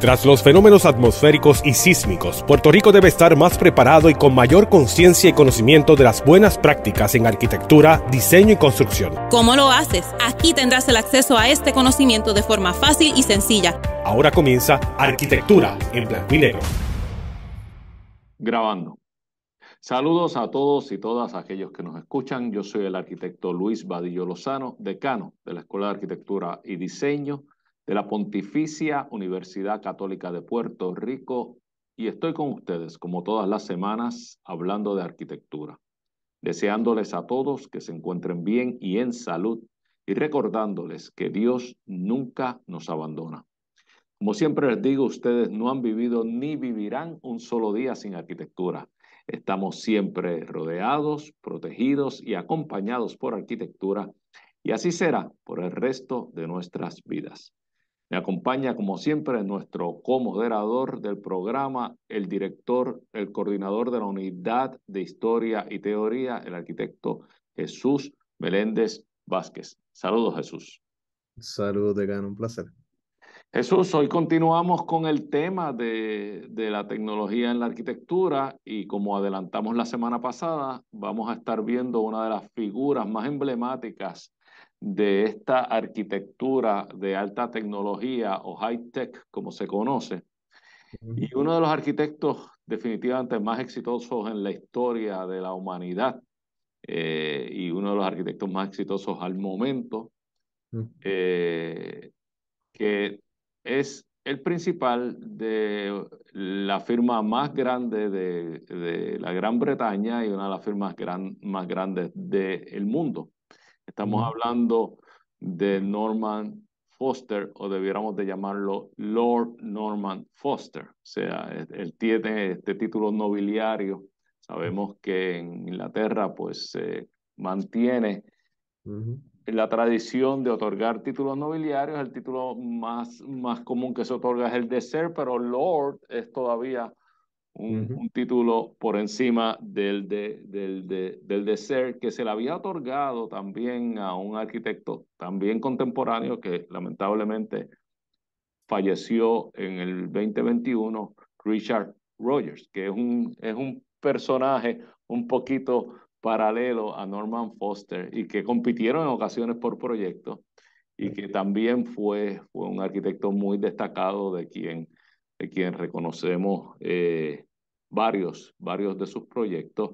Tras los fenómenos atmosféricos y sísmicos, Puerto Rico debe estar más preparado y con mayor conciencia y conocimiento de las buenas prácticas en arquitectura, diseño y construcción. ¿Cómo lo haces? Aquí tendrás el acceso a este conocimiento de forma fácil y sencilla. Ahora comienza Arquitectura en Blanco Grabando. Saludos a todos y todas aquellos que nos escuchan. Yo soy el arquitecto Luis Badillo Lozano, decano de la Escuela de Arquitectura y Diseño de la Pontificia Universidad Católica de Puerto Rico y estoy con ustedes como todas las semanas hablando de arquitectura, deseándoles a todos que se encuentren bien y en salud y recordándoles que Dios nunca nos abandona. Como siempre les digo, ustedes no han vivido ni vivirán un solo día sin arquitectura. Estamos siempre rodeados, protegidos y acompañados por arquitectura y así será por el resto de nuestras vidas. Me acompaña, como siempre, nuestro comoderador del programa, el director, el coordinador de la Unidad de Historia y Teoría, el arquitecto Jesús Meléndez Vázquez. Saludos, Jesús. Saludos, Decano, un placer. Jesús, hoy continuamos con el tema de, de la tecnología en la arquitectura y como adelantamos la semana pasada, vamos a estar viendo una de las figuras más emblemáticas de esta arquitectura de alta tecnología o high tech, como se conoce. Y uno de los arquitectos definitivamente más exitosos en la historia de la humanidad eh, y uno de los arquitectos más exitosos al momento, mm. eh, que es el principal de la firma más grande de, la Gran Bretaña y una de las firmas más grandes del mundo. Estamos hablando de Norman Foster, o debiéramos de llamarlo Lord Norman Foster. O sea, e-, él tiene este título nobiliario. Sabemos que en Inglaterra pues se mantiene la tradición de otorgar títulos nobiliarios. El título más, más común que se otorga es el de ser, pero Lord es todavía un, título por encima del de, del, del de ser que se le había otorgado también a un arquitecto también contemporáneo que lamentablemente falleció en el 2021, Richard Rogers, que es un, es un personaje un poquito paralelo a Norman Foster y que compitieron en ocasiones por proyectos y que también fue, fue un arquitecto muy destacado de quien de eh, quien reconocemos eh, varios, varios de sus proyectos,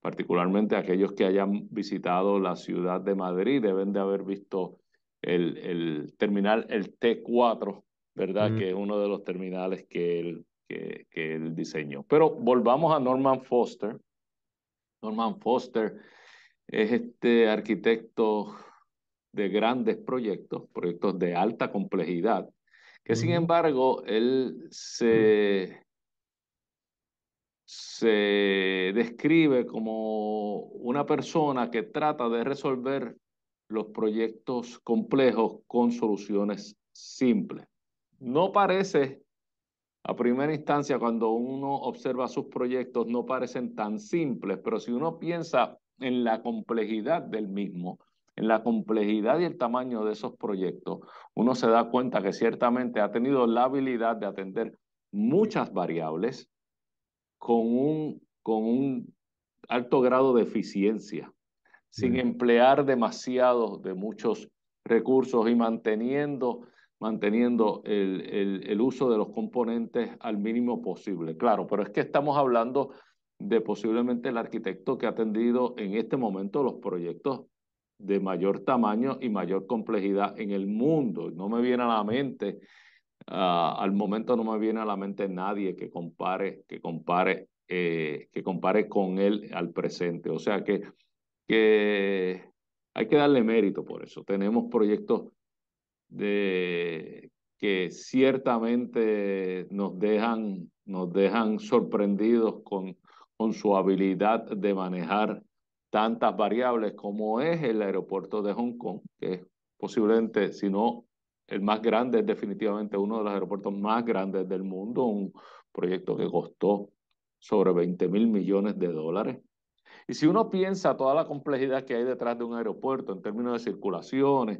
particularmente aquellos que hayan visitado la ciudad de Madrid, deben de haber visto el, el terminal, el T4, ¿verdad? Que es uno de los terminales que que, que él diseñó. Pero volvamos a Norman Foster. Norman Foster es este arquitecto de grandes proyectos, proyectos de alta complejidad, que sin embargo él se, se describe como una persona que trata de resolver los proyectos complejos con soluciones simples. No parece, a primera instancia, cuando uno observa sus proyectos, no parecen tan simples, pero si uno piensa en la complejidad del mismo, en la complejidad y el tamaño de esos proyectos, uno se da cuenta que ciertamente ha tenido la habilidad de atender muchas variables con un, con un alto grado de eficiencia, sin emplear demasiado de muchos recursos y manteniendo, manteniendo el, el, el uso de los componentes al mínimo posible. Claro, pero es que estamos hablando de posiblemente el arquitecto que ha atendido en este momento los proyectos de mayor tamaño y mayor complejidad en el mundo. No me viene a la mente, ah, al momento no me viene a la mente nadie que compare, que compare, eh, que compare con él al presente. O sea que, que hay que darle mérito por eso. Tenemos proyectos de que ciertamente nos dejan, nos dejan sorprendidos con, con su habilidad de manejar tantas variables como es el aeropuerto de Hong Kong, que es posiblemente, si no el más grande, es definitivamente uno de los aeropuertos más grandes del mundo, un proyecto que costó sobre 20 mil millones de dólares. Y si uno piensa toda la complejidad que hay detrás de un aeropuerto en términos de circulaciones,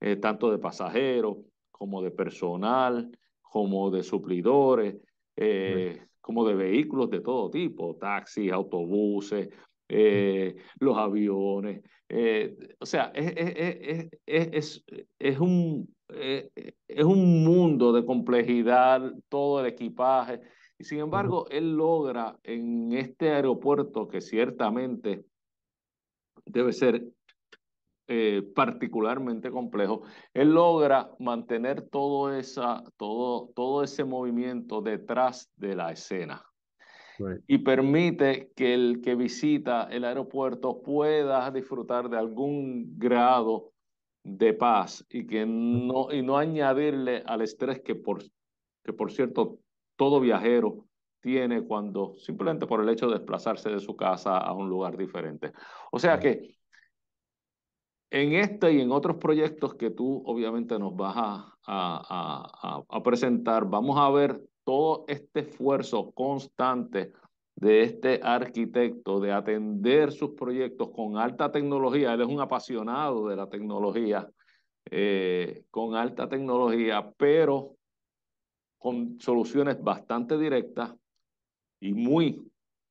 eh, tanto de pasajeros como de personal, como de suplidores, eh, como de vehículos de todo tipo, taxis, autobuses, eh, los aviones. Eh, o sea, es, es, es, un, eh, es, un, mundo de complejidad, todo el equipaje. Y sin embargo, él logra en este aeropuerto que ciertamente debe ser particularmente complejo, él logra mantener todo, esa, todo, todo ese movimiento detrás de la escena y permite que el que visita el aeropuerto pueda disfrutar de algún grado de paz y que no, y no añadirle al estrés que por, que por cierto todo viajero tiene cuando simplemente por el hecho de desplazarse de su casa a un lugar diferente. O sea que en este y en otros proyectos que tú obviamente nos vas a, a presentar, vamos a ver todo este esfuerzo constante de este arquitecto de atender sus proyectos con alta tecnología, él es un apasionado de la tecnología, eh, con alta tecnología, pero con soluciones bastante directas y muy,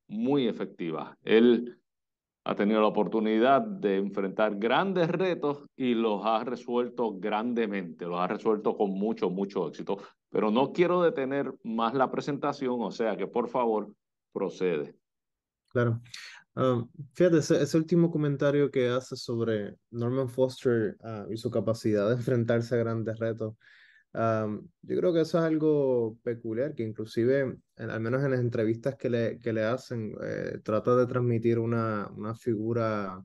muy efectivas. Él ha tenido la oportunidad de enfrentar grandes retos y los ha resuelto grandemente, los ha resuelto con mucho, mucho éxito. Pero no quiero detener más la presentación, o sea que por favor procede. Claro. Ah, fíjate, ese, último comentario que hace sobre Norman Foster ah, y su capacidad de enfrentarse a grandes retos, ah, yo creo que eso es algo peculiar, que inclusive, al menos en las entrevistas que le, que le hacen, eh, trata de transmitir una, una figura,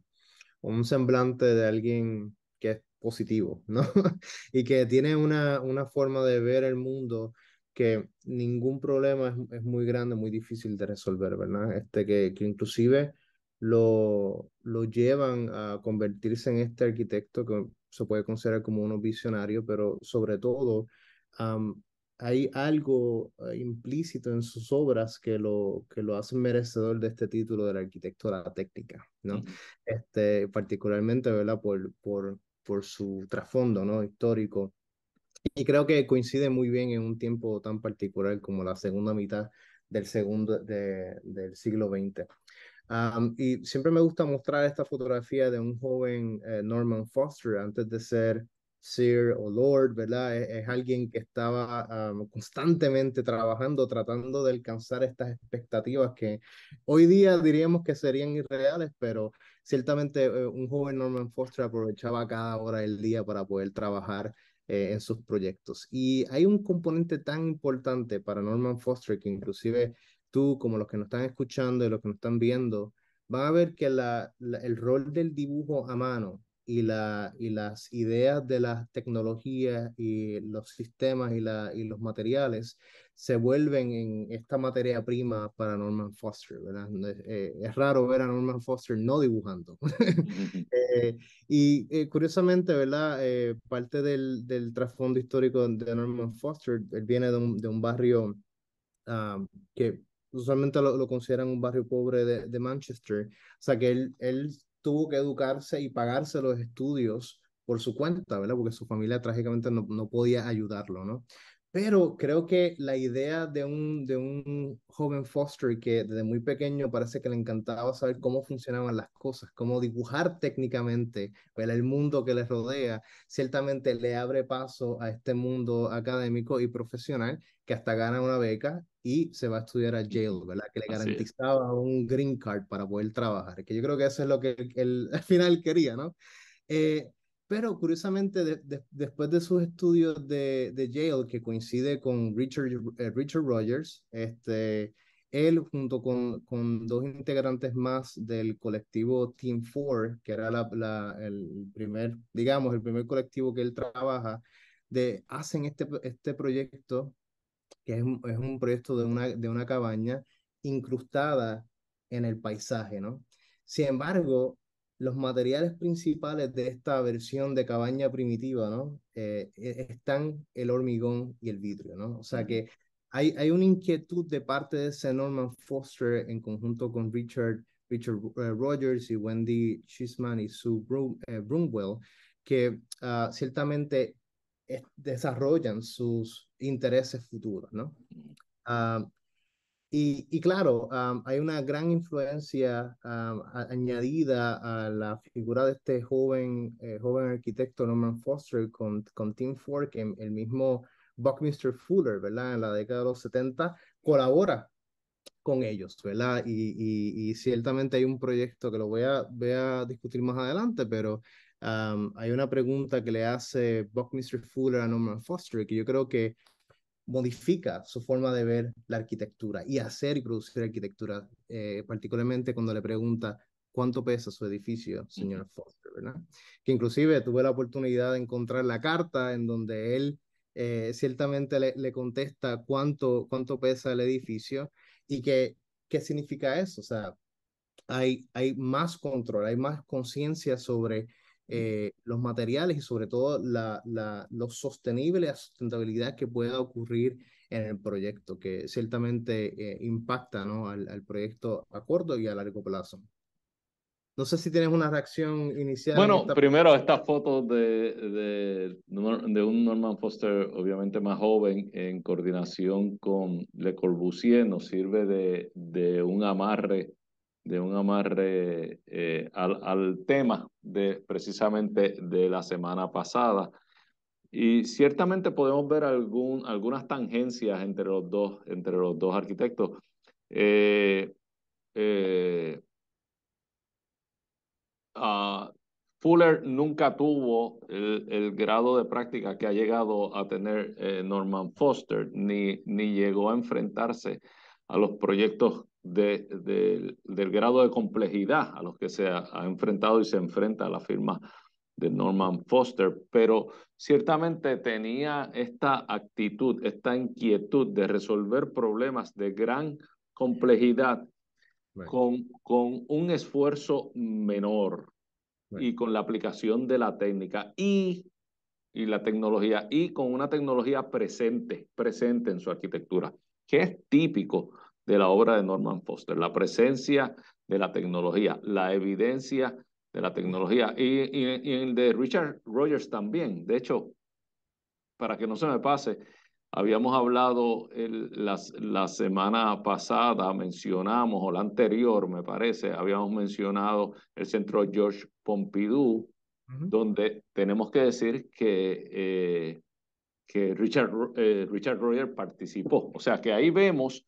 un semblante de alguien que es positivo, ¿no? y que tiene una, una forma de ver el mundo que ningún problema es, es muy grande, muy difícil de resolver, ¿verdad? Este, que, que inclusive lo, lo llevan a convertirse en este arquitecto que se puede considerar como uno visionario, pero sobre todo hay algo eh, implícito en sus obras que lo, que lo hacen merecedor de este título del arquitecto de la técnica, ¿no? este, particularmente, ¿verdad? Por, por por su trasfondo ¿no? histórico. Y creo que coincide muy bien en un tiempo tan particular como la segunda mitad del, segundo, del siglo XX. y siempre me gusta mostrar esta fotografía de un joven eh, Norman Foster antes de ser Sir o Lord, ¿verdad? Es, alguien que estaba constantemente trabajando, tratando de alcanzar estas expectativas que hoy día diríamos que serían irreales, pero ciertamente eh, un joven Norman Foster aprovechaba cada hora del día para poder trabajar eh, en sus proyectos. Y hay un componente tan importante para Norman Foster que inclusive tú, como los que nos están escuchando y los que nos están viendo, van a ver que el rol del dibujo a mano y, la, y las ideas de las tecnologías y los sistemas y, la, y los materiales se vuelven en esta materia prima para Norman Foster, ¿verdad? Eh, es raro ver a Norman Foster no dibujando. Eh, y eh, curiosamente, ¿verdad? parte del, del, trasfondo histórico de Norman Foster, él viene de un, de un barrio ah, que usualmente lo, lo, consideran un barrio pobre de, de Manchester, o sea que él, él tuvo que educarse y pagarse los estudios por su cuenta, ¿verdad? Porque su familia trágicamente no, podía ayudarlo, ¿no? Pero creo que la idea de un, de un joven Foster que desde muy pequeño parece que le encantaba saber cómo funcionaban las cosas, cómo dibujar técnicamente el mundo que le rodea, ciertamente le abre paso a este mundo académico y profesional que hasta gana una beca y se va a estudiar a Yale, ¿verdad? Que le garantizaba un green card para poder trabajar, que yo creo que eso es lo que él al final quería, ¿no? Eh, pero curiosamente, después de sus estudios de, de, Yale, que coincide con Richard, eh, Richard Rogers, este, él junto con, con, dos integrantes más del colectivo Team 4, que era la, el primer, digamos, el primer colectivo que él trabaja, de, hacen este, este proyecto que es un, es un proyecto de una, de una cabaña incrustada en el paisaje, ¿no? Sin embargo, los materiales principales de esta versión de cabaña primitiva, ¿no? Eh, e, están el hormigón y el vidrio, ¿no? O sea que hay, hay una inquietud de parte de ese Norman Foster en conjunto con Richard, Richard eh, Rogers y Wendy Chisman y Sue eh, Brunwell que ah, ciertamente desarrollan sus intereses futuros, ah, y, claro, ah, hay una gran influencia ah, añadida a la figura de este joven, eh, joven arquitecto Norman Foster con, con Tim Fork, el mismo Buckminster Fuller, ¿verdad? En la década de los 70, colabora con ellos, ¿verdad? Y, ciertamente hay un proyecto que lo voy a, voy a discutir más adelante, pero hay una pregunta que le hace Buckminster Fuller a Norman Foster que yo creo que modifica su forma de ver la arquitectura y hacer y producir arquitectura, eh, particularmente cuando le pregunta cuánto pesa su edificio, señor Foster, ¿verdad? Que inclusive tuve la oportunidad de encontrar la carta en donde él eh, ciertamente le, le, contesta cuánto, cuánto pesa el edificio y que, qué significa eso. O sea, hay, hay más control, hay más conciencia sobre eh, los materiales y sobre todo la, la, lo sostenible, la sustentabilidad que pueda ocurrir en el proyecto, que ciertamente eh, impacta ¿no? al, al, proyecto a corto y a largo plazo. No sé si tienes una reacción inicial. Bueno, primero esta foto de, de, un Norman Foster, obviamente más joven, en coordinación con Le Corbusier, nos sirve de, de un amarre de un amarre eh, al, tema de precisamente de la semana pasada. Y ciertamente podemos ver algún, algunas tangencias entre los dos, entre los dos arquitectos. Eh, eh, ah, Fuller nunca tuvo el, grado de práctica que ha llegado a tener Norman Foster, ni, ni llegó a enfrentarse a los proyectos de, del grado de complejidad a los que se ha, enfrentado y se enfrenta a la firma de Norman Foster, pero ciertamente tenía esta actitud, esta inquietud de resolver problemas de gran complejidad con, con un esfuerzo menor y con la aplicación de la técnica y, y la tecnología y con una tecnología presente, presente en su arquitectura que es típico de la obra de Norman Foster, la presencia de la tecnología, la evidencia de la tecnología y, el de Richard Rogers también. De hecho, para que no se me pase, habíamos hablado el, la, semana pasada, mencionamos, o la anterior me parece, habíamos mencionado el centro George Pompidou, donde tenemos que decir que eh, que Richard, eh, Richard Royer participó. O sea que ahí vemos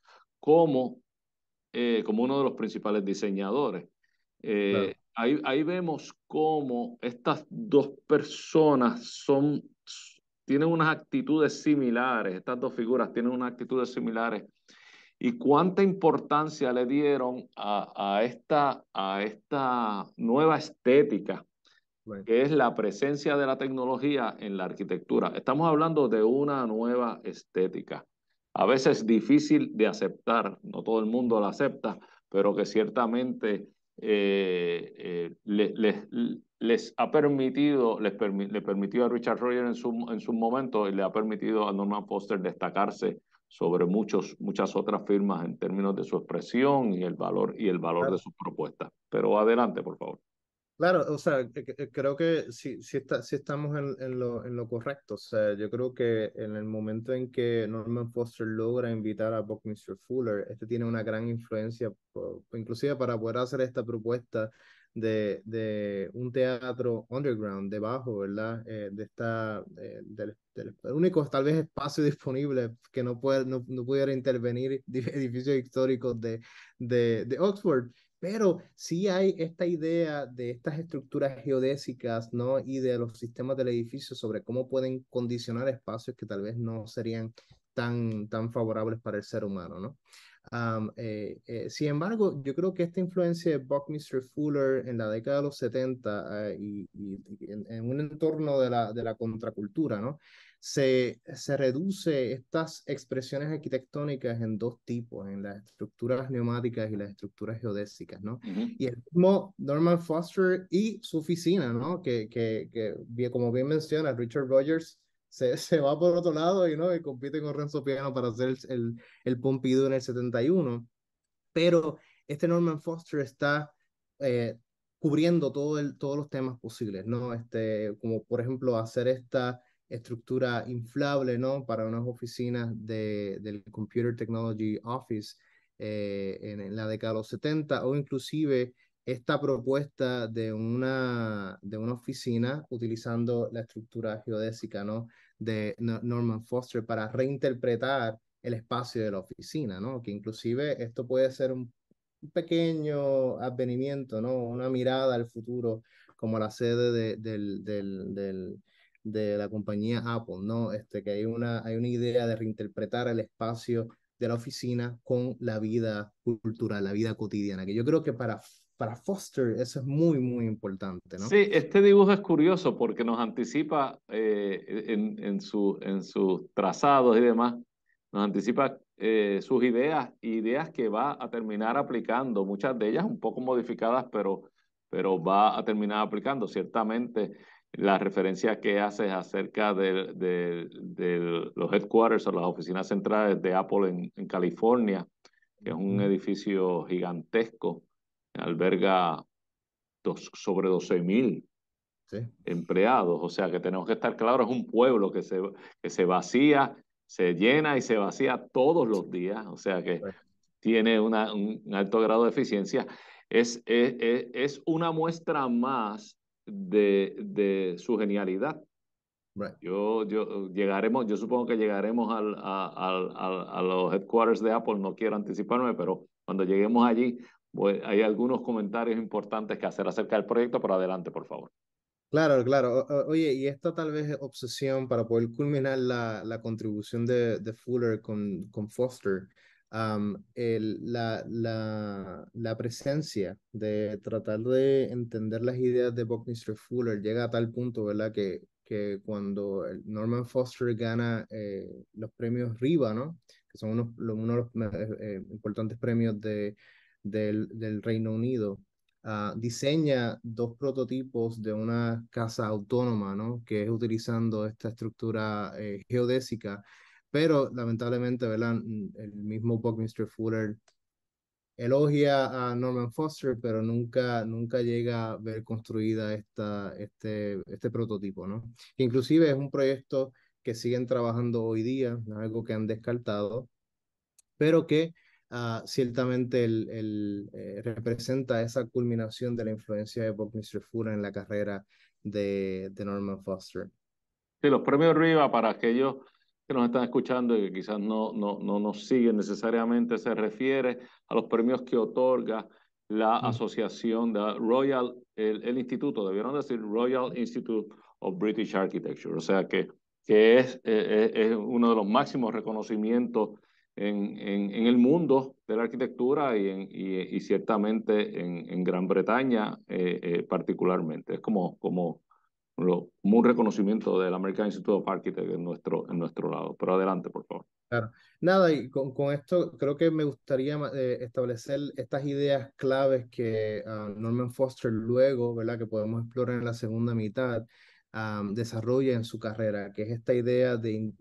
eh, como uno de los principales diseñadores, eh, ahí, vemos cómo estas dos personas son, tienen unas actitudes similares, estas dos figuras tienen unas actitudes similares. Y cuánta importancia le dieron a esta, a esta nueva estética que es la presencia de la tecnología en la arquitectura. Estamos hablando de una nueva estética. A veces difícil de aceptar, no todo el mundo la acepta, pero que ciertamente eh, eh, les, les, ha permitido, les, permitió a Richard Roger en su, en momento y le ha permitido a Norman Foster destacarse sobre muchos, muchas otras firmas en términos de su expresión y el valor, y el valor de sus propuestas. Pero adelante, por favor. Claro, o sea, eh, eh, creo que si estamos en, lo, en, correcto. O sea, yo creo que en el momento en que Norman Foster logra invitar a Buckminster Fuller, este tiene una gran influencia, inclusive para poder hacer esta propuesta de, un teatro underground, debajo, ¿verdad? Eh, de esta, del, único tal vez espacio disponible que no, puede, no, pudiera intervenir edificios históricos de, de Oxford. Pero sí hay esta idea de estas estructuras geodésicas, ¿no? Y de los sistemas del edificio sobre cómo pueden condicionar espacios que tal vez no serían tan, tan favorables para el ser humano, ¿no? Eh, eh, sin embargo, yo creo que esta influencia de Buckminster Fuller en la década de los 70 eh, y, en, en, un entorno de la, de la contracultura, ¿no? se, reduce estas expresiones arquitectónicas en dos tipos, en las estructuras neumáticas y las estructuras geodésicas, ¿no? Y el mismo Norman Foster y su oficina, ¿no? Que, que, que como bien menciona, Richard Rogers se, va por otro lado y, ¿no? y compite con Renzo Piano para hacer el, el, Pompidou en el 71. Pero este Norman Foster está eh, cubriendo todo el, todos los temas posibles, ¿no? Este, como por ejemplo hacer esta estructura inflable, ¿no? Para unas oficinas de, del Computer Technology Office eh, en, la década de los 70 o inclusive esta propuesta de una, de una oficina utilizando la estructura geodésica, ¿no? De Norman Foster para reinterpretar el espacio de la oficina, ¿no? Que inclusive esto puede ser un, pequeño advenimiento, ¿no? Una mirada al futuro como la sede del, del de la compañía Apple, ¿no? Este, que hay una, hay una idea de reinterpretar el espacio de la oficina con la vida cultural, la vida cotidiana, que yo creo que para, para Foster eso es muy, muy importante, ¿no? Sí, este dibujo es curioso porque nos anticipa eh, en, en, su, en sus trazados y demás, nos anticipa eh, sus ideas, ideas que va a terminar aplicando, muchas de ellas un poco modificadas, pero, pero va a terminar aplicando, ciertamente la referencia que haces acerca de, de, los headquarters o las oficinas centrales de Apple en, California, que es un edificio gigantesco, alberga dos, sobre 12.000 mil empleados. O sea que tenemos que estar claros, es un pueblo que se, que se vacía, se llena y se vacía todos los días. O sea que tiene una, un alto grado de eficiencia. Es, es, es una muestra más de, de su genialidad. Yo, yo, llegaremos, yo supongo que llegaremos al, a los headquarters de Apple, no quiero anticiparme, pero cuando lleguemos allí, pues, hay algunos comentarios importantes que hacer acerca del proyecto, pero adelante, por favor. Claro, claro. oye, y esta tal vez obsesión para poder culminar la, la contribución de, de Fuller con, con Foster, la, la, la, presencia de tratar de entender las ideas de Buckminster Fuller llega a tal punto, ¿verdad? Que, que cuando Norman Foster gana eh, los premios RIBA, ¿no? Que son unos, uno de los eh, importantes premios del, del Reino Unido. Ah, diseña dos prototipos de una casa autónoma, ¿no? Que es utilizando esta estructura eh, geodésica pero lamentablemente, ¿verdad? Mm, el mismo Buckminster Fuller elogia a Norman Foster, pero nunca, nunca llega a ver construida esta, este, este prototipo, ¿no? Inclusive es un proyecto que siguen trabajando hoy día, algo que han descartado, pero que ah, ciertamente el, eh, representa esa culminación de la influencia de Buckminster Fuller en la carrera de, de Norman Foster. Sí, los premios Riva, para aquellos que nos están escuchando y que quizás no, no, no nos siguen necesariamente se refiere a los premios que otorga la mm. asociación de Royal, el, instituto, debieron decir Royal Institute of British Architecture, o sea que, que es, eh, eh, es uno de los máximos reconocimientos en, en, el mundo de la arquitectura y, y, ciertamente en, Gran Bretaña eh, particularmente. Es como, como un reconocimiento del American Institute of Architects en nuestro, en nuestro lado. Pero adelante, por favor. Claro. Nada, y con, con esto creo que me gustaría eh, establecer estas ideas claves que ah, Norman Foster luego, ¿verdad? Que podemos explorar en la segunda mitad. Ah, desarrolla en su carrera, que es esta idea de,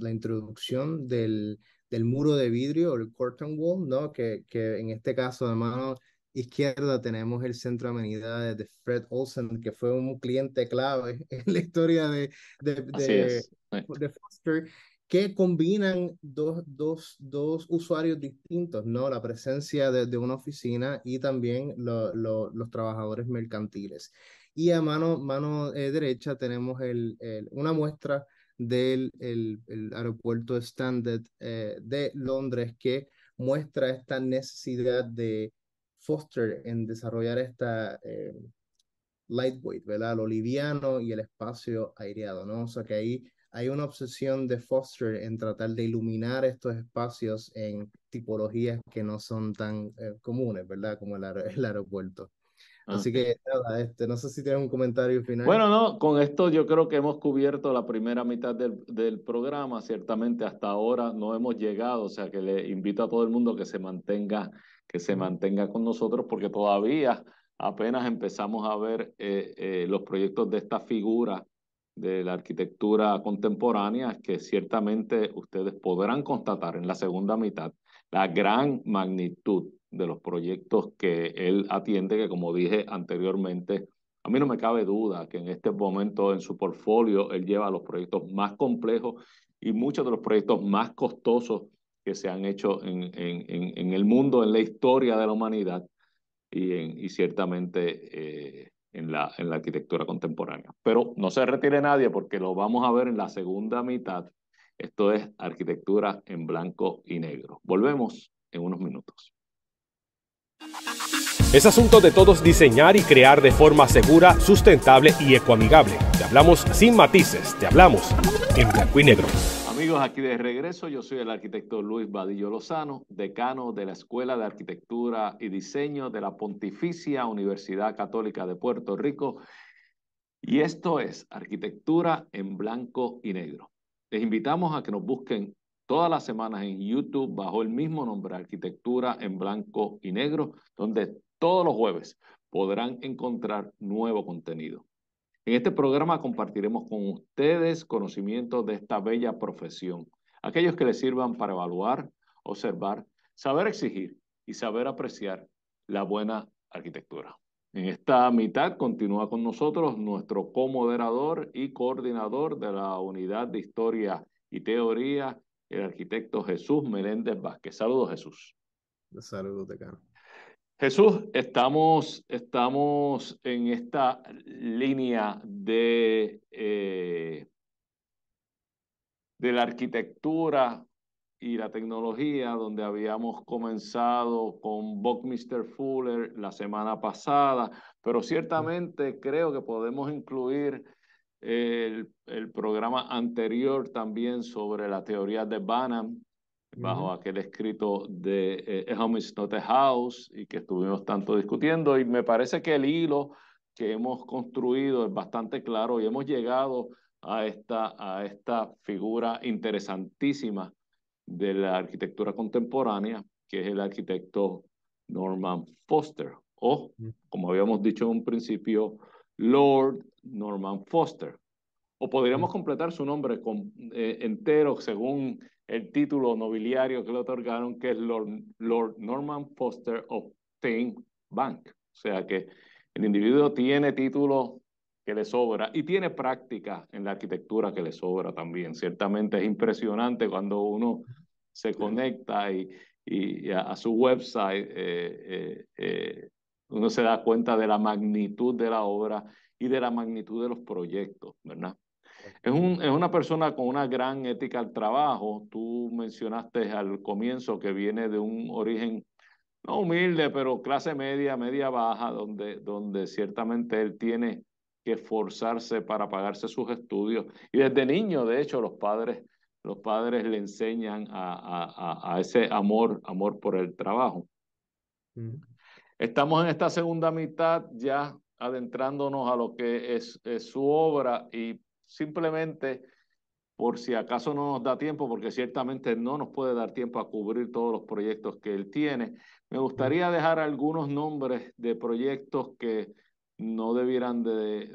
la introducción del, del muro de vidrio, el curtain wall, ¿no? que, que en este caso, además, izquierda tenemos el centro de amenidades de Fred Olsen, que fue un cliente clave en la historia de, de, Foster, que combinan dos, dos, dos, usuarios distintos, ¿no? La presencia de, una oficina y también los trabajadores mercantiles. Y a mano, mano eh, derecha tenemos el, una muestra del el, aeropuerto Standard eh, de Londres que muestra esta necesidad de Foster en desarrollar esta eh, lightweight, ¿verdad? Lo liviano y el espacio aireado, ¿no? O sea que ahí hay una obsesión de Foster en tratar de iluminar estos espacios en tipologías que no son tan eh, comunes, ¿verdad? Como el, aeropuerto. Así que nada, este, no sé si tienes un comentario final. Bueno, no, con esto yo creo que hemos cubierto la primera mitad del, del programa. Ciertamente hasta ahora no hemos llegado, o sea que le invito a todo el mundo que se mantenga que se mantenga con nosotros porque todavía apenas empezamos a ver eh, eh, los proyectos de esta figura de la arquitectura contemporánea que ciertamente ustedes podrán constatar en la segunda mitad la gran magnitud de los proyectos que él atiende, que como dije anteriormente, a mí no me cabe duda que en este momento en su portfolio él lleva los proyectos más complejos y muchos de los proyectos más costosos que se han hecho en, el mundo, en la historia de la humanidad y, y ciertamente eh, en, la, en la arquitectura contemporánea. Pero no se retire nadie porque lo vamos a ver en la segunda mitad. Esto es arquitectura en blanco y negro. Volvemos en unos minutos. Es asunto de todos diseñar y crear de forma segura, sustentable y ecoamigable. Te hablamos sin matices, te hablamos en blanco y negro. Amigos, aquí de regreso, yo soy el arquitecto Luis Vadillo Lozano, decano de la Escuela de Arquitectura y Diseño de la Pontificia Universidad Católica de Puerto Rico. Y esto es Arquitectura en Blanco y Negro. Les invitamos a que nos busquen todas las semanas en YouTube bajo el mismo nombre, Arquitectura en Blanco y Negro, donde todos los jueves podrán encontrar nuevo contenido. En este programa compartiremos con ustedes conocimientos de esta bella profesión, aquellos que les sirvan para evaluar, observar, saber exigir y saber apreciar la buena arquitectura. En esta mitad continúa con nosotros nuestro comoderador y coordinador de la Unidad de Historia y Teoría, el arquitecto Jesús Meléndez Vázquez. Saludos, Jesús. Saludos, Tecano. Jesús, estamos, estamos en esta línea de, eh, de la arquitectura y la tecnología, donde habíamos comenzado con Buckminster Fuller la semana pasada, pero ciertamente creo que podemos incluir el, el programa anterior también sobre la teoría de Banham bajo aquel escrito de eh, Home Not a House y que estuvimos tanto discutiendo y me parece que el hilo que hemos construido es bastante claro y hemos llegado a esta, a esta figura interesantísima de la arquitectura contemporánea, que es el arquitecto Norman Foster, o mm. como habíamos dicho en un principio, Lord Norman Foster. O podríamos completar su nombre con, eh, entero según el título nobiliario que le otorgaron, que es Lord, Norman Foster of Thames Bank. O sea que el individuo tiene título que le sobra y tiene práctica en la arquitectura que le sobra también. Ciertamente es impresionante cuando uno se conecta y, a, su website eh, eh, eh, uno se da cuenta de la magnitud de la obra y de la magnitud de los proyectos, ¿verdad? Es, un, es una persona con una gran ética al trabajo. Tú mencionaste al comienzo que viene de un origen no humilde, pero clase media, media baja, donde, donde ciertamente él tiene que esforzarse para pagarse sus estudios. Y desde niño, de hecho, los padres, los padres le enseñan a, a, ese amor, amor por el trabajo. Mm. Estamos en esta segunda mitad ya adentrándonos a lo que es su obra y simplemente por si acaso no nos da tiempo, porque ciertamente no nos puede dar tiempo a cubrir todos los proyectos que él tiene. Me gustaría dejar algunos nombres de proyectos que no debieran de,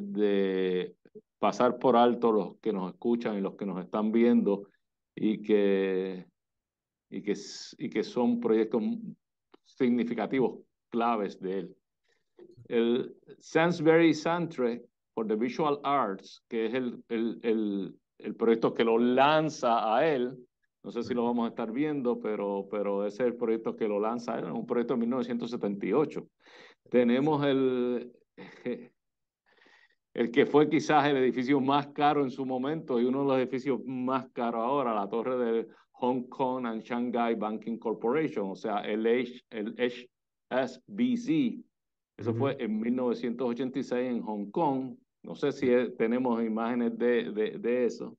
de, pasar por alto los que nos escuchan y los que nos están viendo y que, y que, y que son proyectos significativos, claves de él. El Sansbury Santre por the Visual Arts, que es el, el, el, el, proyecto que lo lanza a él. No sé si lo vamos a estar viendo, pero, pero ese es el proyecto que lo lanza a él, un proyecto de 1978. Tenemos el, el que fue quizás el edificio más caro en su momento y uno de los edificios más caros ahora, la torre de Hong Kong and Shanghai Banking Corporation, o sea, el, HSBC. Eso fue en 1986 en Hong Kong. No sé si tenemos imágenes de, de, eso.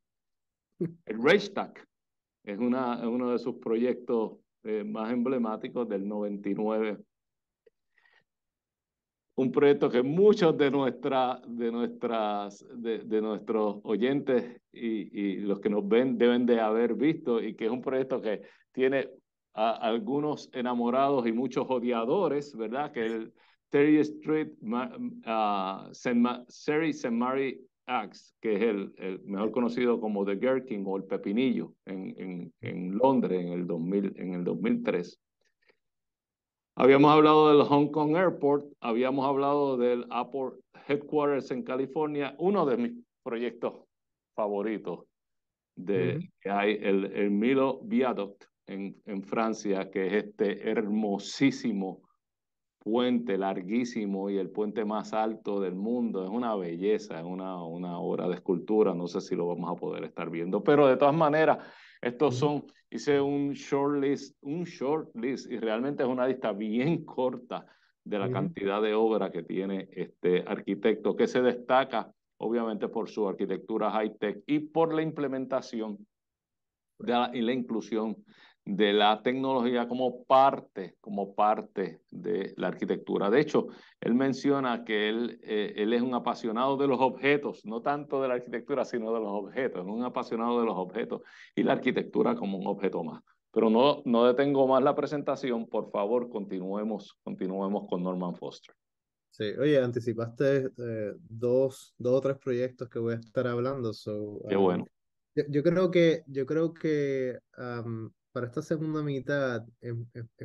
El Reichstag es una, uno de sus proyectos eh, más emblemáticos del 99. Un proyecto que muchos de, de, nuestras, de, nuestros oyentes y, y, los que nos ven deben de haber visto y que es un proyecto que tiene a algunos enamorados y muchos odiadores, ¿verdad? Que Seri Street, ah, Mary Axe, que es el, mejor conocido como The Gherkin o el Pepinillo en, Londres en el, 2003. Habíamos hablado del Hong Kong Airport, habíamos hablado del Apple Headquarters en California, uno de mis proyectos favoritos que hay, el, el Milo Viaduct en, en Francia, que es este hermosísimo puente larguísimo y el puente más alto del mundo. Es una belleza, es una, una obra de escultura. No sé si lo vamos a poder estar viendo, pero de todas maneras, estos son, hice un short list, un short list y realmente es una lista bien corta de la cantidad de obra que tiene este arquitecto, que se destaca obviamente por su arquitectura high-tech y por la implementación de la, y la inclusión de la tecnología como parte, como parte de la arquitectura. De hecho, él menciona que él, eh, él es un apasionado de los objetos, no tanto de la arquitectura, sino de los objetos, un apasionado de los objetos y la arquitectura como un objeto más. Pero no, no detengo más la presentación, por favor, continuemos, continuemos con Norman Foster. Sí, oye, anticipaste eh, dos, dos o tres proyectos que voy a estar hablando. Qué um, bueno. Yo, creo que, yo creo que um, para esta segunda mitad es,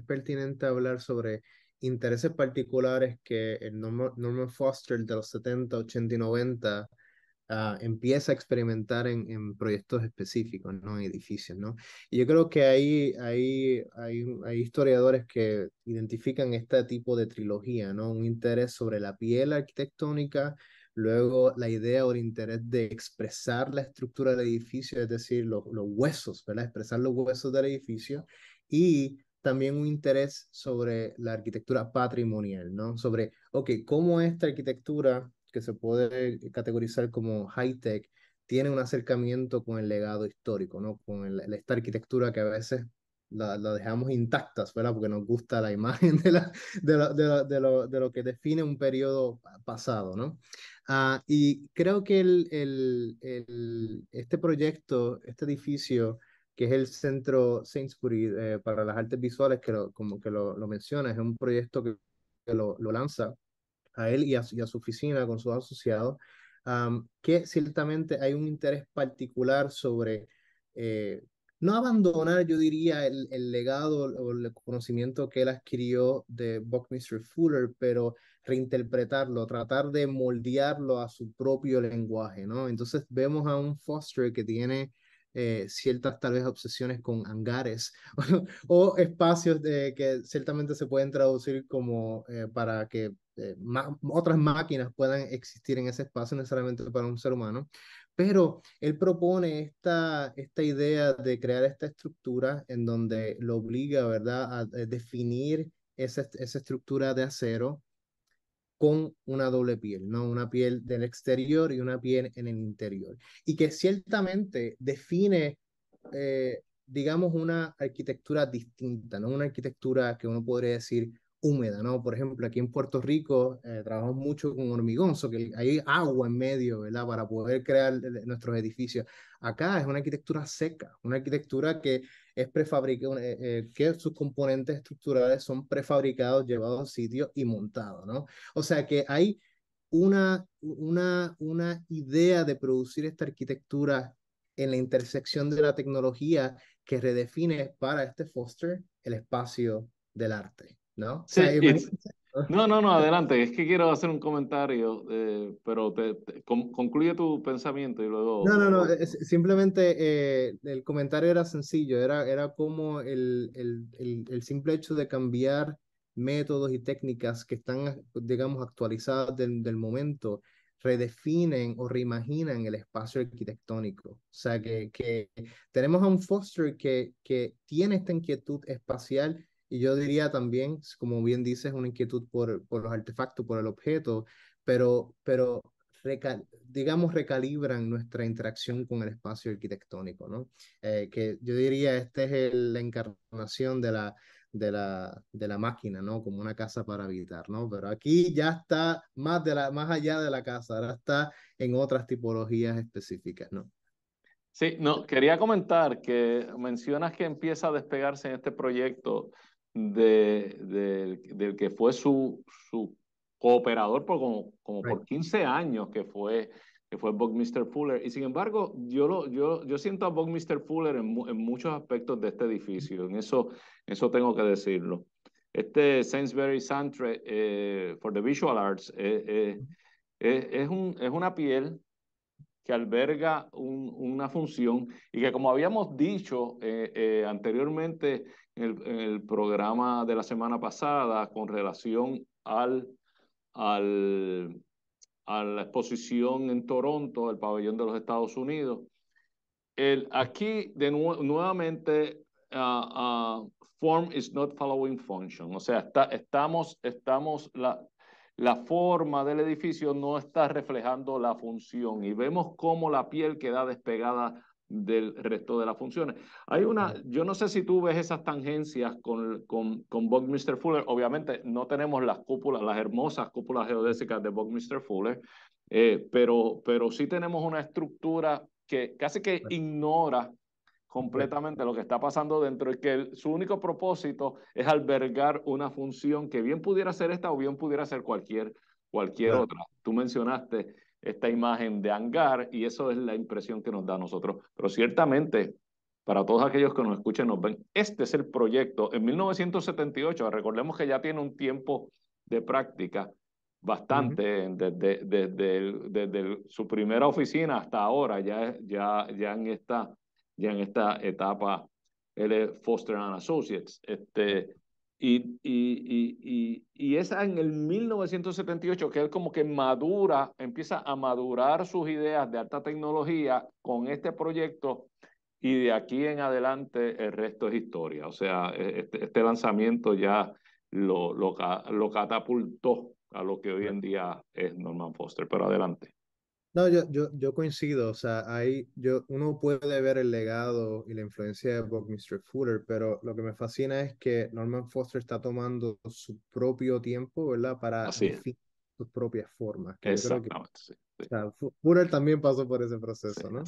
pertinente hablar sobre intereses particulares que el Norman, Foster de los 70, 80 y 90 ah, empieza a experimentar en, en, proyectos específicos, ¿no? edificios, ¿no? Y yo creo que hay, hay, hay, hay, historiadores que identifican este tipo de trilogía, ¿no? Un interés sobre la piel arquitectónica, Luego, la idea o el interés de expresar la estructura del edificio, es decir, los huesos, ¿verdad? Expresar los huesos del edificio. Y también un interés sobre la arquitectura patrimonial, ¿no? Sobre, ok, cómo esta arquitectura, que se puede categorizar como high-tech, tiene un acercamiento con el legado histórico, ¿no? Con esta arquitectura que a veces la, dejamos intactas, ¿verdad? Porque nos gusta la imagen de, la, de, de, lo, de, lo, que define un periodo pasado, ¿no? Ah, y creo que el, el, el, este proyecto, este edificio, que es el Centro Sainsbury eh, para las Artes Visuales, que como que lo, lo mencionas, es un proyecto que, lo, lo, lanza a él y a, su oficina con sus asociados, que ciertamente hay un interés particular sobre... Eh, no abandonar, yo diría, el, legado o el conocimiento que él adquirió de Buckminster Fuller, pero reinterpretarlo, tratar de moldearlo a su propio lenguaje, ¿no? Entonces vemos a un Foster que tiene eh, ciertas tal vez obsesiones con hangares o, espacios que ciertamente se pueden traducir como eh, para que eh, otras máquinas puedan existir en ese espacio necesariamente para un ser humano. Pero él propone esta, idea de crear esta estructura en donde lo obliga, ¿verdad?, a eh, definir esa, esa estructura de acero con una doble piel, ¿no? Una piel del exterior y una piel en el interior. Y que ciertamente define, eh, digamos, una arquitectura distinta, ¿no? Una arquitectura que uno podría decir húmeda, ¿no? Por ejemplo, aquí en Puerto Rico eh, trabajamos mucho con hormigón, so que hay agua en medio, ¿verdad? Para poder crear eh, nuestros edificios. Acá es una arquitectura seca, una arquitectura que es prefabricada, eh, que sus componentes estructurales son prefabricados, llevados a sitio y montados, ¿no? O sea que hay una, una, una idea de producir esta arquitectura en la intersección de la tecnología que redefine para este Foster el espacio del arte. ¿no? no, no, adelante. Es que quiero hacer un comentario, eh, pero te, concluye tu pensamiento y luego... No, no, no, simplemente eh, el comentario era sencillo, era, era como el, simple hecho de cambiar métodos y técnicas que están, digamos, actualizadas del, del momento, redefinen o reimaginan el espacio arquitectónico. O sea, que, tenemos a un Foster que, que tiene esta inquietud espacial y yo diría también, como bien dices, una inquietud por, por los artefactos, por el objeto, pero, pero digamos, recalibran nuestra interacción con el espacio arquitectónico, ¿no? Eh, que yo diría, esta es la encarnación de la, de la, de la máquina, ¿no? Como una casa para habitar, ¿no? Pero aquí ya está más, de la, más allá de la casa, ahora está en otras tipologías específicas, ¿no? Sí, no, quería comentar que mencionas que empieza a despegarse en este proyecto de, del que fue su, su cooperador por como, como por 15 años, que fue, que fue Buckminster Fuller. Y sin embargo, yo, lo, yo, yo siento a Mr. Fuller en, en muchos aspectos de este edificio, en eso, eso tengo que decirlo. Este Sainsbury Centre eh, for the Visual Arts eh, eh, es, un, es una piel que alberga un, una función y que como habíamos dicho anteriormente, el, el programa de la semana pasada con relación al, al, a la exposición en Toronto, el pabellón de los Estados Unidos. El, aquí, de nuevamente, ah, ah, form is not following function. O sea, estamos, estamos la, la forma del edificio no está reflejando la función y vemos cómo la piel queda despegada del resto de las funciones. Hay una, yo no sé si tú ves esas tangencias con, con, con Buckminster Fuller, obviamente no tenemos las cúpulas, las hermosas cúpulas geodésicas de Buckminster Fuller, eh, pero, pero sí tenemos una estructura que casi que ignora completamente lo que está pasando dentro y que su único propósito es albergar una función que bien pudiera ser esta o bien pudiera ser cualquier, cualquier otra. Tú mencionaste esta imagen de hangar y eso es la impresión que nos da a nosotros. Pero ciertamente, para todos aquellos que nos escuchen, nos ven, este es el proyecto. En 1978, recordemos que ya tiene un tiempo de práctica bastante, desde, desde, desde, su primera oficina hasta ahora, ya, ya, ya, en, esta, ya en esta etapa, él Foster and Associates. Este, y, y, es en el 1978 que él como que madura, empieza a madurar sus ideas de alta tecnología con este proyecto y de aquí en adelante el resto es historia. O sea, e, este, este, lanzamiento ya lo, lo catapultó a lo que hoy en día es Norman Foster. Pero adelante. No, yo, yo, coincido, o sea, ahí yo, uno puede ver el legado y la influencia de Buckminster Fuller, pero lo que me fascina es que Norman Foster está tomando su propio tiempo, ¿verdad? Para definir sus propias formas. Exactamente, Fuller también pasó por ese proceso, ¿no?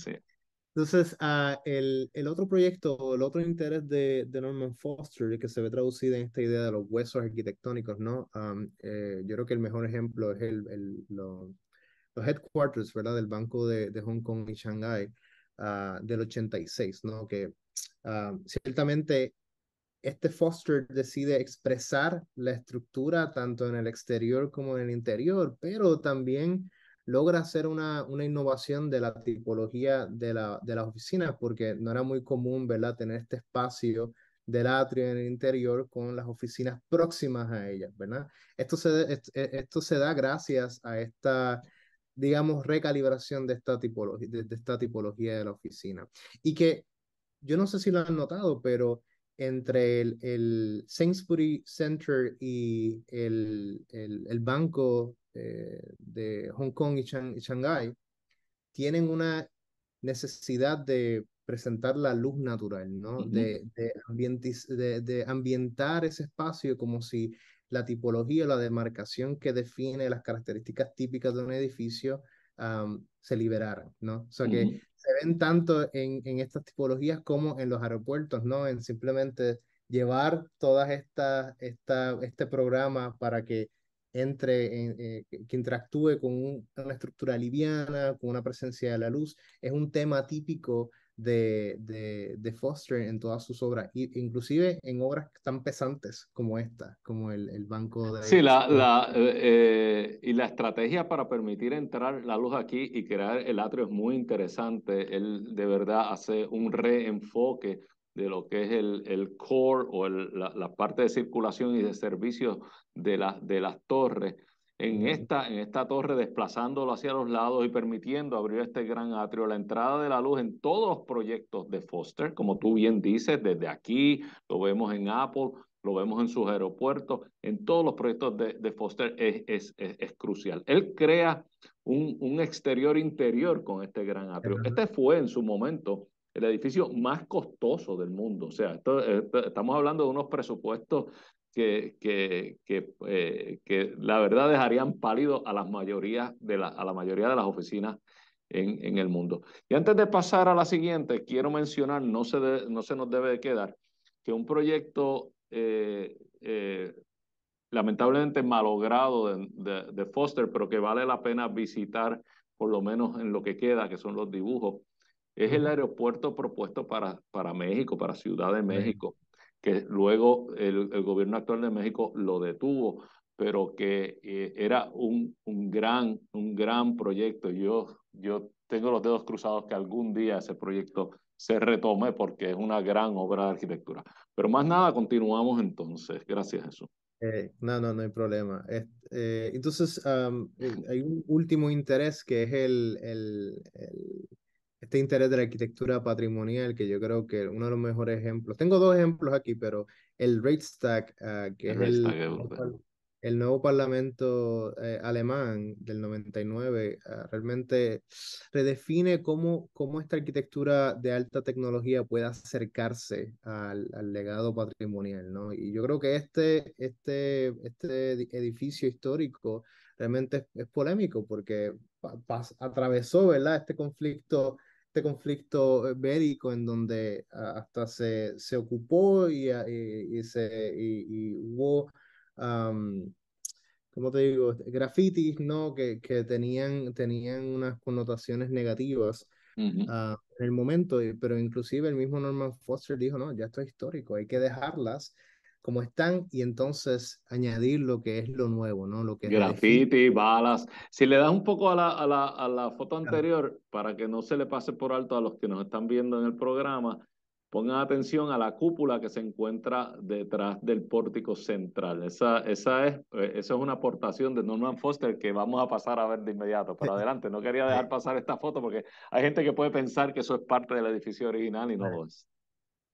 Entonces, ah, el, otro proyecto, el otro interés de, Norman Foster, que se ve traducido en esta idea de los huesos arquitectónicos, ¿no? Eh, yo creo que el mejor ejemplo es el, los headquarters, ¿verdad? Del Banco de, de Hong Kong y Shanghai ah, del 86, ¿no? Que ah, ciertamente este Foster decide expresar la estructura tanto en el exterior como en el interior, pero también logra hacer una, una innovación de la tipología de, la, de las oficinas, porque no era muy común, ¿verdad?, tener este espacio del atrio en el interior con las oficinas próximas a ellas, ¿verdad? Esto se, e, esto se da gracias a esta digamos, recalibración de esta, tipología, de, esta tipología de la oficina. Y que yo no sé si lo han notado, pero entre el, el Sainsbury Center y el, el, el banco eh, de Hong Kong y, Shanghai, Shanghái, tienen una necesidad de presentar la luz natural, ¿no? de, de, ambientis, de, de, ambientar ese espacio como si la tipología, o la demarcación que define las características típicas de un edificio se liberaran, ¿no? O sea que se ven tanto en, estas tipologías como en los aeropuertos, ¿no? En simplemente llevar todas estas, esta, este programa para que entre, eh, que interactúe con una estructura liviana, con una presencia de la luz, es un tema típico de, de, Foster en todas sus obras, e inclusive en obras tan pesantes como esta, como el, Banco de... Sí, la, la eh, y la estrategia para permitir entrar la luz aquí y crear el atrio es muy interesante. Él de verdad hace un reenfoque de lo que es el, el core o la, parte de circulación y de servicios de, la, de las torres en esta, en esta torre, desplazándolo hacia los lados y permitiendo abrir este gran atrio, la entrada de la luz en todos los proyectos de Foster, como tú bien dices, desde aquí, lo vemos en Apple, lo vemos en sus aeropuertos, en todos los proyectos de, Foster es, es, es, crucial. Él crea un, un, exterior interior con este gran atrio. Este fue en su momento el edificio más costoso del mundo. O sea, estamos hablando de unos presupuestos que, eh, que, la verdad dejarían pálido a, las mayorías de la, a la mayoría de las oficinas en, en, el mundo. Y antes de pasar a la siguiente, quiero mencionar, no se, no se nos debe quedar, que un proyecto eh, eh, lamentablemente malogrado de, Foster, pero que vale la pena visitar, por lo menos en lo que queda, que son los dibujos, es el aeropuerto propuesto para, para México, para Ciudad de México que luego el, gobierno actual de México lo detuvo, pero que eh, era un, un, gran, un gran proyecto. Yo, yo tengo los dedos cruzados que algún día ese proyecto se retome porque es una gran obra de arquitectura. Pero más nada, continuamos entonces. Gracias, Jesús. Eh, no, no, no hay problema. Eh, entonces, hay un último interés que es el, el, el, este interés de la arquitectura patrimonial, que yo creo que uno de los mejores ejemplos, tengo dos ejemplos aquí, pero el Reichstag, ah, que el es el, el, nuevo parlamento eh, alemán del 99, ah, realmente redefine cómo, cómo esta arquitectura de alta tecnología puede acercarse al, al legado patrimonial, ¿no? Y yo creo que este, este, este edificio histórico realmente es, es polémico porque atravesó ¿verdad? este conflicto este conflicto eh, bélico en donde ah, hasta se, se ocupó y, ah, se, y, hubo, ¿cómo te digo?, este, grafitis, ¿no? Que, que tenían, tenían unas connotaciones negativas. Ah, en el momento, pero inclusive el mismo Norman Foster dijo, no, ya esto es histórico, hay que dejarlas como están y entonces añadir lo que es lo nuevo, ¿no? Lo que Graffiti, balas. Si le das un poco a la, a la, foto anterior, para que no se le pase por alto a los que nos están viendo en el programa, pongan atención a la cúpula que se encuentra detrás del pórtico central. Esa, esa, es, eh, esa es una aportación de Norman Foster que vamos a pasar a ver de inmediato. Pero adelante, no quería dejar pasar esta foto porque hay gente que puede pensar que eso es parte del edificio original y no lo es.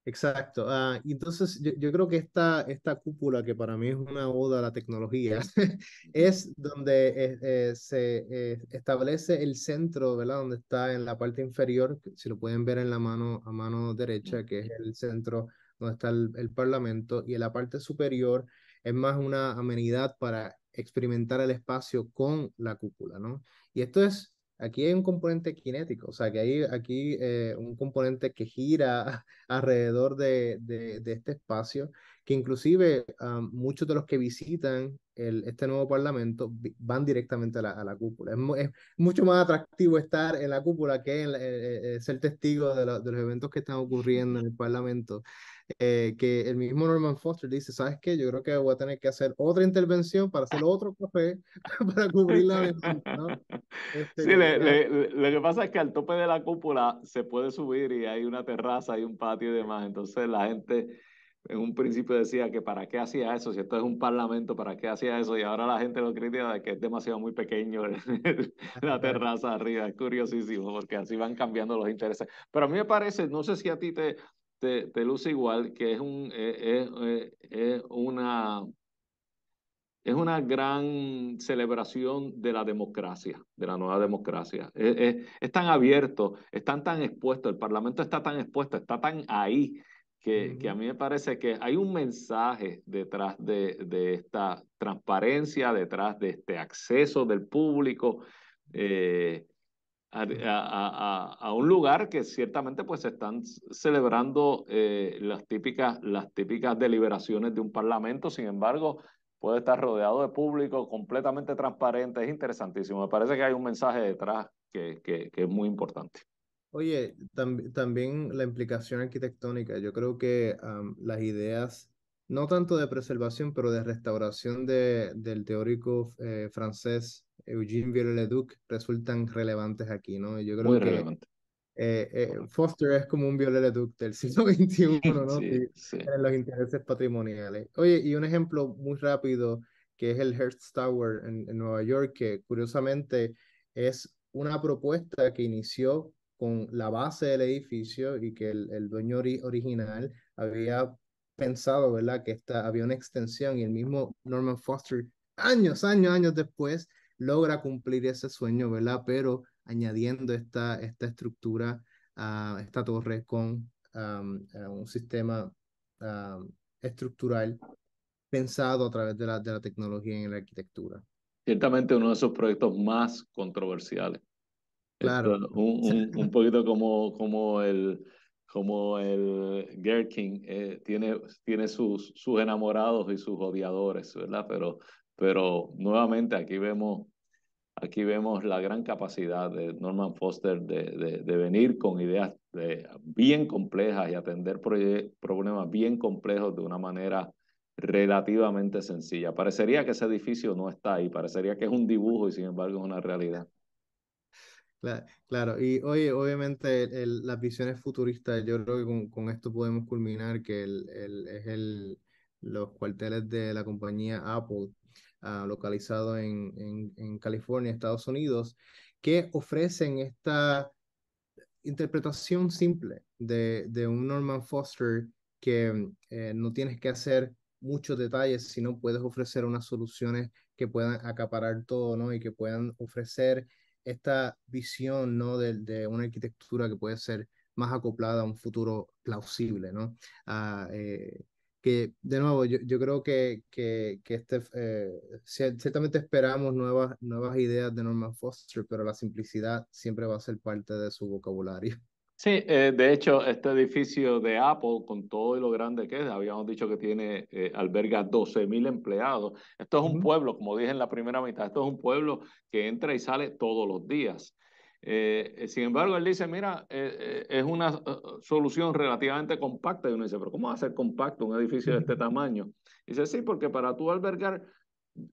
Exacto. Ah, entonces, yo, creo que esta, esta cúpula, que para mí es una oda a la tecnología, es donde eh, eh, se eh, establece el centro, ¿verdad? Donde está en la parte inferior, si lo pueden ver en la mano, a mano derecha, que es el centro donde está el, el Parlamento, y en la parte superior es más una amenidad para experimentar el espacio con la cúpula, ¿no? Y esto es Aquí hay un componente cinético, o sea, que hay aquí eh, un componente que gira alrededor de, de, este espacio, que inclusive ah, muchos de los que visitan este nuevo parlamento van directamente a la, cúpula. Es, mucho más atractivo estar en la cúpula que en eh, eh, ser testigo de, los eventos que están ocurriendo en el parlamento eh, que el mismo Norman Foster dice, ¿sabes qué? Yo creo que voy a tener que hacer otra intervención para hacer otro café para cubrir la ventana. Este, sí, lo que pasa es que al tope de la cúpula se puede subir y hay una terraza, hay un patio y demás, entonces la gente en un principio decía que para qué hacía eso, si esto es un parlamento, para qué hacía eso, y ahora la gente lo critica de que es demasiado muy pequeño la terraza arriba, es curiosísimo porque así van cambiando los intereses. Pero a mí me parece, no sé si a ti te, te, luce igual, que es, un, eh, eh, eh, una, es una gran celebración de la democracia, de la nueva democracia. Es es, abierto, están tan expuestos, el Parlamento está tan expuesto, está tan ahí, que, que, a mí me parece que hay un mensaje detrás de, de esta transparencia, detrás de este acceso del público a, un lugar que ciertamente pues están celebrando eh, las, típicas, las típicas deliberaciones de un parlamento, sin embargo puede estar rodeado de público completamente transparente, es interesantísimo, me parece que hay un mensaje detrás que, es muy importante. Oye, también la implicación arquitectónica, yo creo que las ideas no tanto de preservación, pero de restauración de, del teórico eh, francés Eugène Viollet-le-Duc resultan relevantes aquí, ¿no? Yo creo que, eh, eh, Foster es como un Viollet-le-Duc del siglo XXI, ¿no? En los intereses patrimoniales. Oye, y un ejemplo muy rápido que es el Hearst Tower en, Nueva York, que curiosamente es una propuesta que inició con la base del edificio y que el, dueño original había pensado, ¿verdad? Que esta, había una extensión y el mismo Norman Foster, años, años, años después, logra cumplir ese sueño, ¿verdad? Pero añadiendo esta, esta estructura a esta torre con un sistema estructural pensado a través de la, de la tecnología en la arquitectura. Ciertamente uno de esos proyectos más controversiales. Claro. un, un, un, poquito como, como el, como el Gherkin eh, tiene, tiene sus, sus enamorados y sus odiadores, ¿verdad? Pero, pero nuevamente aquí vemos, aquí vemos la gran capacidad de Norman Foster de, de, venir con ideas bien complejas y atender problemas bien complejos de una manera relativamente sencilla. Parecería que ese edificio no está ahí, parecería que es un dibujo y sin embargo es una realidad. Claro, y oye, obviamente las visiones futuristas, yo creo que con, esto podemos culminar que es el, los cuarteles de la compañía Apple, localizados ah, localizado en, California, Estados Unidos, que ofrecen esta interpretación simple de, un Norman Foster que mm, eh, no tienes que hacer muchos detalles, sino puedes ofrecer unas soluciones que puedan acaparar todo, ¿no? Y que puedan ofrecer esta visión ¿no? de, una arquitectura que puede ser más acoplada a un futuro plausible, ¿no? Ah, eh, que, de nuevo, yo, yo creo que, que, este, eh, ciertamente esperamos nuevas, nuevas ideas de Norman Foster, pero la simplicidad siempre va a ser parte de su vocabulario. Sí, eh, de hecho, este edificio de Apple, con todo y lo grande que es, habíamos dicho que tiene, eh, alberga 12.000 empleados. Esto es un pueblo, como dije en la primera mitad, esto es un pueblo que entra y sale todos los días. Eh, sin embargo, él dice, mira, es una solución relativamente compacta. Y uno dice, pero ¿cómo va a ser compacto un edificio de este tamaño? dice, sí, porque para tú albergar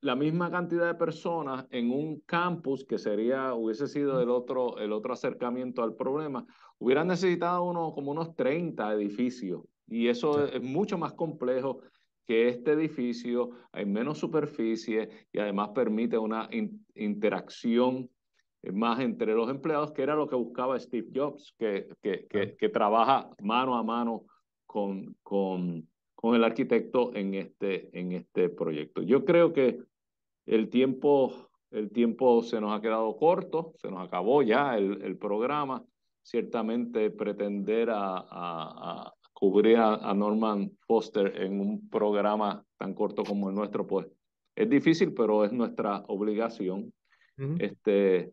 la misma cantidad de personas en un campus que sería, hubiese sido el otro, el otro acercamiento al problema, hubieran necesitado uno, como unos 30 edificios. Y eso es, mucho más complejo que este edificio, hay menos superficie y además permite una interacción más entre los empleados, que era lo que buscaba Steve Jobs, que, que, trabaja mano a mano con, con, con el arquitecto en este, en este proyecto. Yo creo que el tiempo, el tiempo se nos ha quedado corto, se nos acabó ya el, programa. Ciertamente pretender a, cubrir a, Norman Foster en un programa tan corto como el nuestro, pues es difícil, pero es nuestra obligación. este,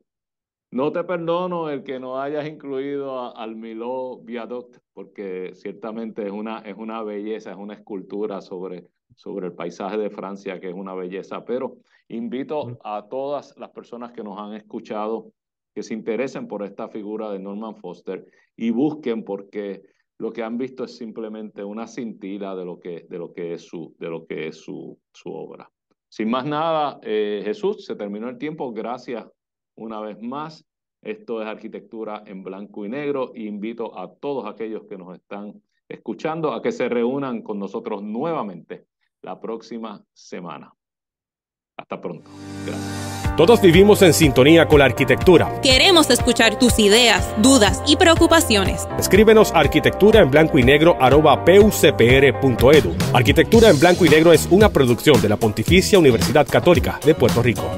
no te perdono el que no hayas incluido al Miló Viaduct, porque ciertamente es una, es una belleza, es una escultura sobre, sobre el paisaje de Francia, que es una belleza. Pero invito a todas las personas que nos han escuchado que se interesen por esta figura de Norman Foster y busquen porque lo que han visto es simplemente una cintila de lo que, de lo que es, su, de lo que es su, su obra. Sin más nada, eh, Jesús, se terminó el tiempo. Gracias una vez más, esto es arquitectura en blanco y negro. E invito a todos aquellos que nos están escuchando a que se reúnan con nosotros nuevamente la próxima semana. Hasta pronto. Gracias. Todos vivimos en sintonía con la arquitectura. Queremos escuchar tus ideas, dudas y preocupaciones. Escríbenos arquitectura en y negro Arquitectura en blanco y negro es una producción de la Pontificia Universidad Católica de Puerto Rico.